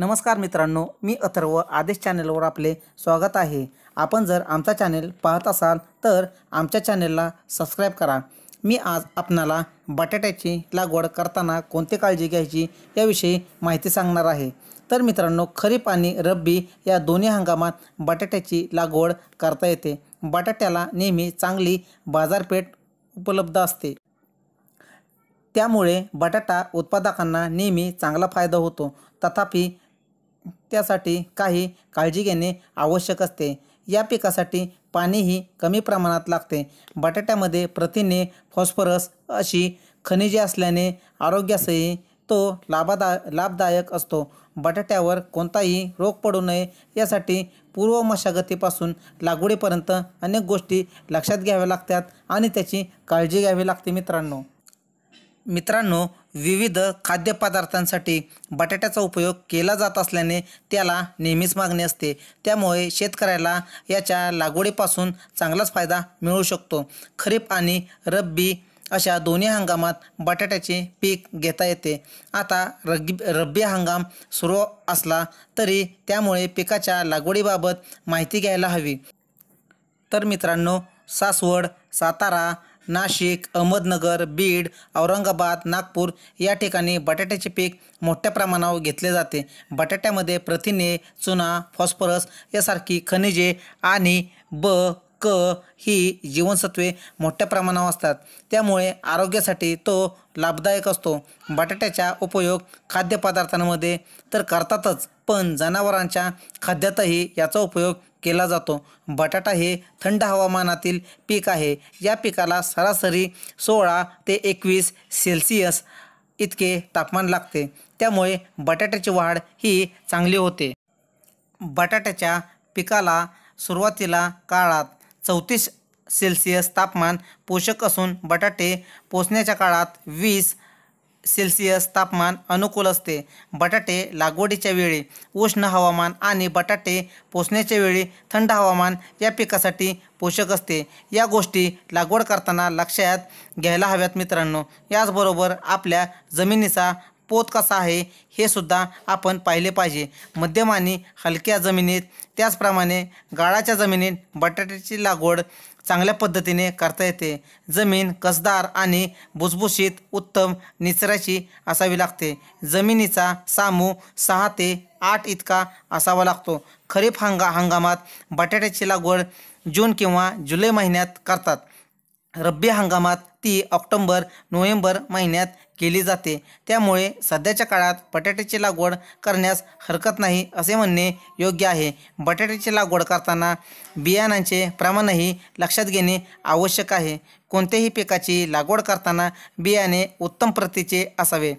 नमस्कार मित्रांनो मी अथर्व आदेश चॅनेलवर आपले स्वागत आहे आपण जर आमचा चॅनेल पाहत असाल तर आमच्या चॅनेलला सबस्क्राईब करा मी आज आपणाला बटाट्याची लागवड करताना कोणती काळजी घ्यायची याविषयी माहिती सांगणार आहे तर मित्रांनो खरीप आणि रब्बी या दोन्ही हंगामात बटाट्याची लागवड करता येते बटाट्याला नेहमी चांगली बाजारपेठ उपलब्ध असते त्यामुळे बटाटा उत्पादकांना नेहमी चांगला फायदा होतो तथापि त्यासाठी काही काळजी घेणे आवश्यक असते या पिकासाठी पाणीही कमी प्रमाणात लागते बटाट्यामध्ये प्रथिने फॉस्फरस अशी खनिजे असल्याने आरोग्यासही तो लाभादा लाभदायक असतो बटाट्यावर कोणताही रोग पडू नये यासाठी पूर्व मशागतीपासून लागवडीपर्यंत अनेक गोष्टी लक्षात घ्याव्या लागतात आणि त्याची काळजी घ्यावी लागते मित्रांनो मित्रांनो विविध खाद्यपदार्थांसाठी बटाट्याचा उपयोग केला जात असल्याने त्याला नेहमीच मागणी असते त्यामुळे शेतकऱ्याला याच्या लागवडीपासून चांगलाच फायदा मिळू शकतो खरीप आणि रब्बी अशा दोन्ही हंगामात बटाट्याचे पीक घेता येते आता रग रब्बी हंगाम सुरू असला तरी त्यामुळे पिकाच्या लागवडीबाबत माहिती घ्यायला हवी तर मित्रांनो सासवड सातारा नाशिक अहमदनगर बीड औरंगाबाद नागपूर या ठिकाणी बटाट्याचे पीक मोठ्या प्रमाणावर घेतले जाते बटाट्यामध्ये प्रथिने चुना फॉस्फरस यासारखी खनिजे आणि ब क ही जीवनसत्वे मोठ्या प्रमाणावर असतात त्यामुळे आरोग्यासाठी तो लाभदायक असतो बटाट्याचा उपयोग खाद्यपदार्थांमध्ये तर करतातच पण जनावरांच्या खाद्यातही याचा उपयोग केला जातो बटाटा हे थंड हवामानातील पीक आहे या पिकाला सरासरी सोळा ते एकवीस सेल्सिअस इतके तापमान लागते त्यामुळे बटाट्याची वाढ ही चांगली होते बटाट्याच्या पिकाला सुरुवातीला काळात चौतीस सेल्सिअस तापमान पोषक असून बटाटे पोचण्याच्या काळात वीस सेल्सिअस तापमान अनुकूल असते बटाटे लागवडीच्या वेळी उष्ण हवामान आणि बटाटे पोसण्याच्या वेळी थंड हवामान या पिकासाठी पोषक असते या गोष्टी लागवड करताना लक्षात घ्यायला हव्यात मित्रांनो याचबरोबर आपल्या जमिनीचा पोत कसा आहे हे सुद्धा आपण पाहिले पाहिजे मध्यम आणि हलक्या जमिनीत त्याचप्रमाणे गाळाच्या जमिनीत बटाट्याची लागवड चांगल्या पद्धतीने करता येते जमीन कसदार आणि भुसभुशीत उत्तम निचराची असावी लागते जमिनीचा सामू सहा ते आठ इतका असावा लागतो खरीप हंगा हंगामात बटाट्याची लागवड जून किंवा जुलै महिन्यात करतात रब्बी हंगामात ती ऑक्टोंबर नोव्हेंबर महिन्यात केली जाते त्यामुळे सध्याच्या काळात बटाट्याची लागवड करण्यास हरकत नाही असे म्हणणे योग्य आहे बटाट्याची लागवड करताना बियाणांचे प्रमाणही लक्षात घेणे आवश्यक आहे कोणत्याही पिकाची लागवड करताना बियाणे उत्तम प्रतीचे असावे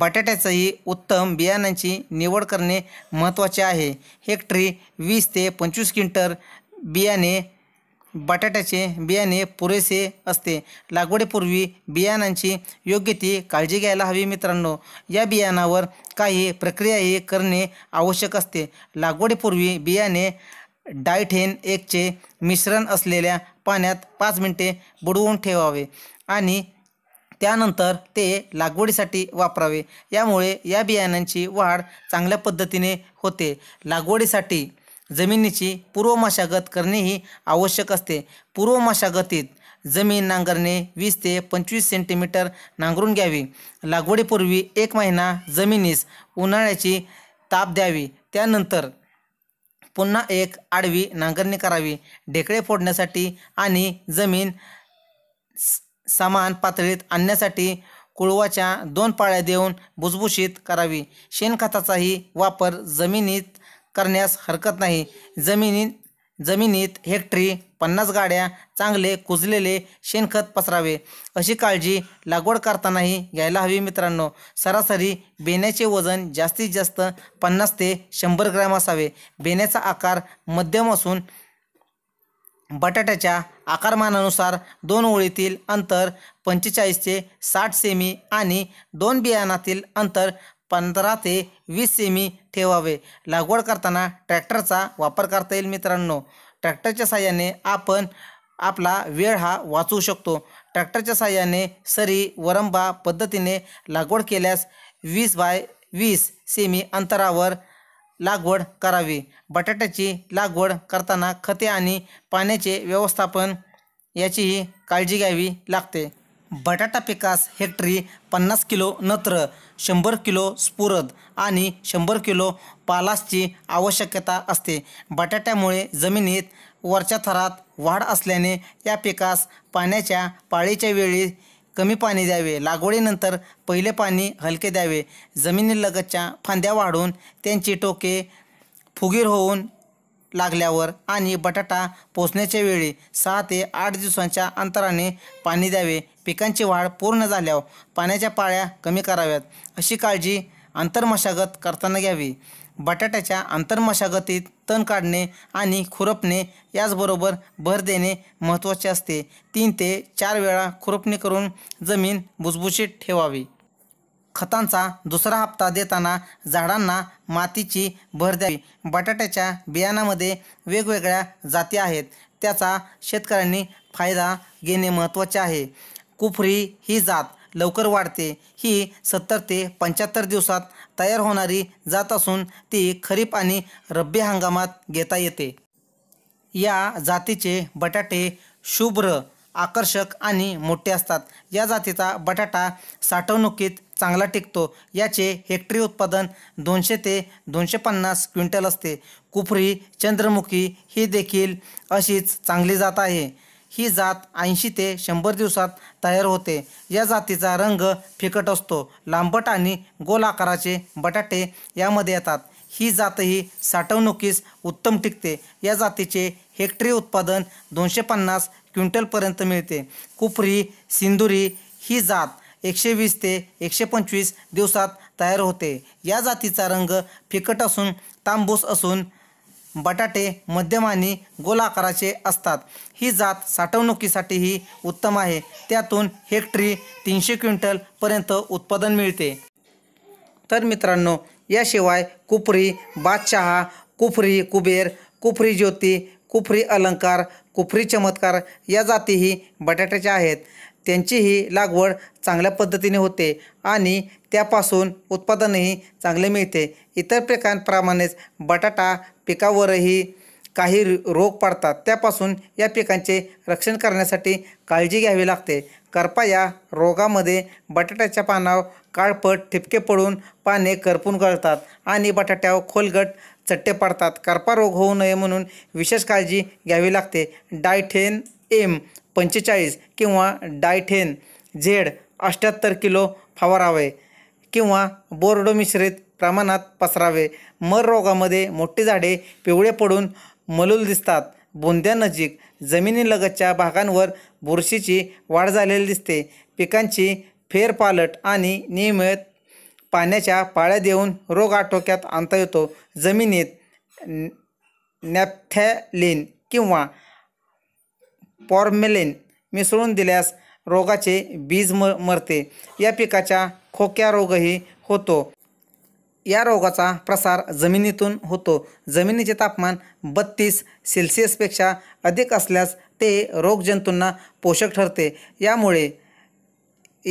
बटाट्याचंही उत्तम बियाणांची निवड करणे महत्त्वाचे आहे हेक्टरी वीस ते पंचवीस क्विंटल बियाणे बटाट्याचे बियाणे पुरेसे असते लागवडीपूर्वी बियाणांची योग्य ती काळजी घ्यायला हवी मित्रांनो या बियाणावर काही प्रक्रियाही करणे आवश्यक असते लागवडीपूर्वी बियाणे डायठेन एकचे मिश्रण असलेल्या पाण्यात पाच मिनटे बुडवून ठेवावे आणि त्यानंतर ते लागवडीसाठी वापरावे यामुळे या बियाणांची वाढ चांगल्या पद्धतीने होते लागवडीसाठी जमिनीची पूर्वमाशागत करणेही आवश्यक असते मशागतीत जमीन नांगरणे वीस ते पंचवीस सेंटीमीटर नांगरून घ्यावी लागवडीपूर्वी एक महिना जमिनीस उन्हाळ्याची ताप द्यावी त्यानंतर पुन्हा एक आडवी नांगरणी करावी ढेकळे फोडण्यासाठी आणि जमीन समान पातळीत आणण्यासाठी कुळवाच्या दोन पाळ्या देऊन भुसभुशीत करावी शेणखताचाही वापर जमिनीत करण्यास हरकत नाही जमिनीत जमिनीत हेक्टरी पन्नास गाड्या चांगले कुजलेले शेणखत पसरावे अशी काळजी लागवड करतानाही घ्यायला हवी मित्रांनो सरासरी बेण्याचे वजन जास्तीत जास्त पन्नास ते शंभर ग्रॅम असावे बेण्याचा आकार मध्यम असून बटाट्याच्या आकारमानानुसार दोन ओळीतील अंतर पंचेचाळीस ते साठ सेमी आणि दोन बियाणातील अंतर पंधरा ते वीस सेमी ठेवावे लागवड करताना ट्रॅक्टरचा वापर करता येईल मित्रांनो ट्रॅक्टरच्या साहाय्याने आपण आपला वेळ हा वाचवू शकतो ट्रॅक्टरच्या साहाय्याने सरी वरंबा पद्धतीने लागवड केल्यास वीस बाय वीस सेमी अंतरावर लागवड करावी बटाट्याची लागवड करताना खते आणि पाण्याचे व्यवस्थापन याचीही काळजी घ्यावी लागते बटाटा पिकास हेक्टरी पन्नास किलो नत्र शंभर किलो स्फुरद आणि शंभर किलो पालासची आवश्यकता असते बटाट्यामुळे जमिनीत वरच्या थरात वाढ असल्याने या पिकास पाण्याच्या पाळीच्या वेळी कमी पाणी द्यावे लागवडीनंतर पहिले पाणी हलके द्यावे जमिनीलगतच्या फांद्या वाढून त्यांची टोके फुगीर होऊन लागल्यावर आणि बटाटा पोचण्याच्या वेळी सहा ते आठ दिवसांच्या अंतराने पाणी द्यावे पिकांची वाढ पूर्ण झाल्यावर पाण्याच्या पाळ्या कमी कराव्यात अशी काळजी आंतरमशागत करताना घ्यावी बटाट्याच्या आंतरमशागतीत तण काढणे आणि खुरपणे याचबरोबर भर देणे महत्त्वाचे असते तीन ते चार वेळा खुरपणी करून जमीन भुसभुशीत ठेवावी खतांचा दुसरा हप्ता देताना झाडांना मातीची भर द्यावी बटाट्याच्या बियाणामध्ये वेगवेगळ्या जाती आहेत त्याचा शेतकऱ्यांनी फायदा घेणे महत्त्वाचे आहे कुफरी ही जात लवकर वाढते ही सत्तर ते पंच्याहत्तर दिवसात तयार होणारी जात असून ती खरीप आणि रब्बी हंगामात घेता येते या जातीचे बटाटे शुभ्र आकर्षक आणि मोठे असतात या जातीचा बटाटा साठवणुकीत चांगला टिकतो याचे हेक्टरी उत्पादन दोनशे ते दोनशे पन्नास क्विंटल असते कुफरी चंद्रमुखी ही देखील अशीच चांगली जात आहे ही जात ऐंशी ते शंभर दिवसात तयार होते या जातीचा रंग फिकट असतो लांबट आणि गोल आकाराचे बटाटे यामध्ये येतात ही जातही साठवणुकीस उत्तम टिकते या जातीचे हेक्टरी उत्पादन दोनशे पन्नास क्विंटलपर्यंत मिळते कुपरी सिंदुरी ही जात एकशे वीस ते एकशे पंचवीस दिवसात तयार होते या जातीचा रंग फिकट असून तांबूस असून बटाटे मध्यम आणि गोलाकाराचे असतात ही जात साठवणुकीसाठीही उत्तम आहे त्यातून हेक्टरी तीनशे क्विंटलपर्यंत उत्पादन मिळते तर मित्रांनो याशिवाय कुपरी बादशहा कुफरी कुबेर कुफरी ज्योती कुफरी अलंकार कुफरी चमत्कार या जातीही बटाट्याच्या आहेत त्यांचीही लागवड चांगल्या पद्धतीने होते आणि त्यापासून उत्पादनही चांगले मिळते इतर पिकांप्रमाणेच बटाटा पिकावरही काही रोग पडतात त्यापासून या पिकांचे रक्षण करण्यासाठी काळजी घ्यावी लागते करपा या रोगामध्ये बटाट्याच्या पानावर काळपट ठिपके पडून पाने करपून गळतात आणि बटाट्यावर खोलगट चट्टे पडतात करपा रोग होऊ नये म्हणून विशेष काळजी घ्यावी लागते डायथेन एम पंचेचाळीस किंवा डायथेन झेड अष्ट्याहत्तर किलो फवारावे किंवा बोर्डो मिश्रित प्रमाणात पसरावे मर रोगामध्ये मोठी झाडे पिवळे पडून मलूल दिसतात बोंद्यानजीक जमिनीलगतच्या भागांवर बुरशीची वाढ झालेली दिसते पिकांची फेरपालट आणि नियमित पाण्याच्या पाळ्या देऊन रोग आटोक्यात आणता येतो जमिनीत नॅपथॅलिन किंवा पॉर्मेलेन मिसळून दिल्यास रोगाचे बीज म मरते या पिकाच्या खोक्या रोगही होतो या रोगाचा प्रसार जमिनीतून होतो जमिनीचे तापमान बत्तीस सेल्सिअसपेक्षा अधिक असल्यास ते रोगजंतूंना पोषक ठरते यामुळे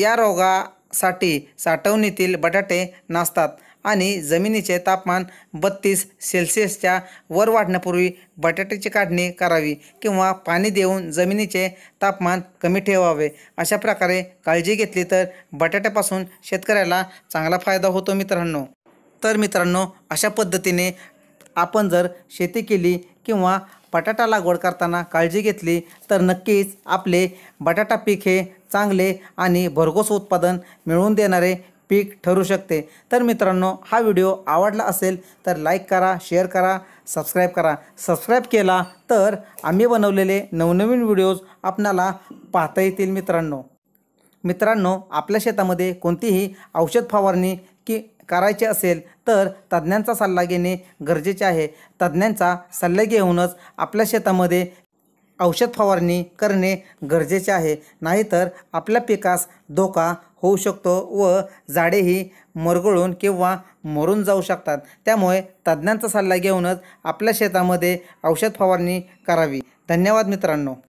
या रोगासाठी साठवणीतील बटाटे नासतात आणि जमिनीचे तापमान बत्तीस सेल्सिअसच्या वर वाढण्यापूर्वी बटाट्याची काढणी करावी किंवा पाणी देऊन जमिनीचे तापमान कमी ठेवावे अशा प्रकारे काळजी घेतली तर बटाट्यापासून शेतकऱ्याला चांगला फायदा होतो मित्रांनो तर मित्रांनो अशा पद्धतीने आपण जर शेती केली किंवा बटाटा लागवड करताना काळजी घेतली तर नक्कीच आपले बटाटा पीक हे चांगले आणि भरघोस उत्पादन मिळवून देणारे पीक ठरू शकते तर मित्रांनो हा व्हिडिओ आवडला असेल तर लाईक करा शेअर करा सबस्क्राईब करा सबस्क्राईब केला तर आम्ही बनवलेले नवनवीन व्हिडिओज आपणाला पाहता येतील मित्रांनो मित्रांनो आपल्या शेतामध्ये कोणतीही औषध फवारणी की करायचे असेल तर तज्ज्ञांचा सल्ला घेणे गरजेचे आहे तज्ज्ञांचा सल्ला घेऊनच आपल्या शेतामध्ये औषध फवारणी करणे गरजेचे आहे नाहीतर आपल्या पिकास धोका होऊ शकतो व झाडेही मरगळून किंवा मरून जाऊ शकतात त्यामुळे तज्ज्ञांचा सल्ला घेऊनच आपल्या शेतामध्ये औषध फवारणी करावी धन्यवाद मित्रांनो